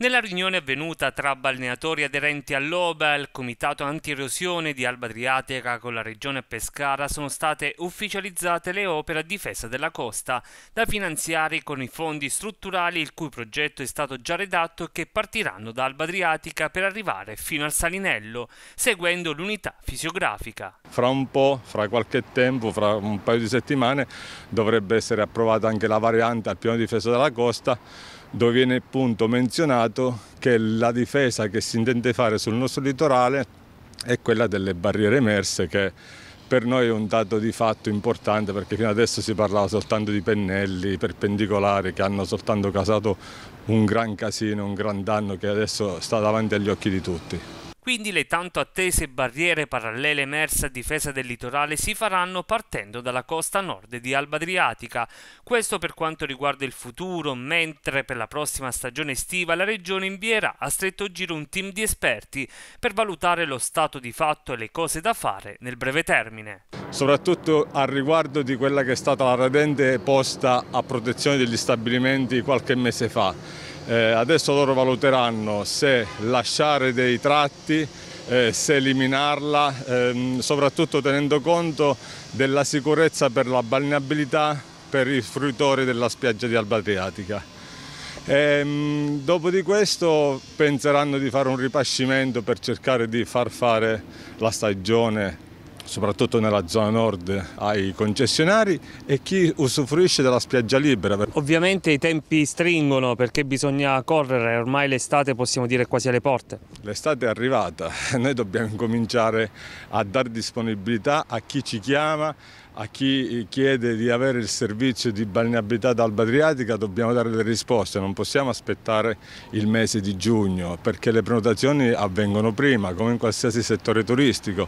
Nella riunione avvenuta tra balneatori aderenti all'OBA e il Comitato Anti-Erosione di Alba Adriatica con la Regione Pescara sono state ufficializzate le opere a difesa della costa, da finanziare con i fondi strutturali il cui progetto è stato già redatto e che partiranno da Alba Adriatica per arrivare fino al Salinello, seguendo l'unità fisiografica. Fra un po', fra qualche tempo, fra un paio di settimane, dovrebbe essere approvata anche la variante al piano di difesa della costa dove viene appunto menzionato che la difesa che si intende fare sul nostro litorale è quella delle barriere emerse che per noi è un dato di fatto importante perché fino adesso si parlava soltanto di pennelli perpendicolari che hanno soltanto causato un gran casino, un gran danno che adesso sta davanti agli occhi di tutti. Quindi le tanto attese barriere parallele emerse a difesa del litorale si faranno partendo dalla costa nord di Alba Adriatica. Questo per quanto riguarda il futuro, mentre per la prossima stagione estiva la regione invierà a stretto giro un team di esperti per valutare lo stato di fatto e le cose da fare nel breve termine. Soprattutto al riguardo di quella che è stata la radente posta a protezione degli stabilimenti qualche mese fa eh, adesso loro valuteranno se lasciare dei tratti, eh, se eliminarla, ehm, soprattutto tenendo conto della sicurezza per la balneabilità per i fruitori della spiaggia di Alba Adriatica. E, ehm, dopo di questo penseranno di fare un ripascimento per cercare di far fare la stagione soprattutto nella zona nord, ai concessionari e chi usufruisce della spiaggia libera. Ovviamente i tempi stringono perché bisogna correre, ormai l'estate possiamo dire quasi alle porte. L'estate è arrivata, noi dobbiamo cominciare a dare disponibilità a chi ci chiama, a chi chiede di avere il servizio di balneabilità d'Alba Adriatica dobbiamo dare le risposte, non possiamo aspettare il mese di giugno perché le prenotazioni avvengono prima come in qualsiasi settore turistico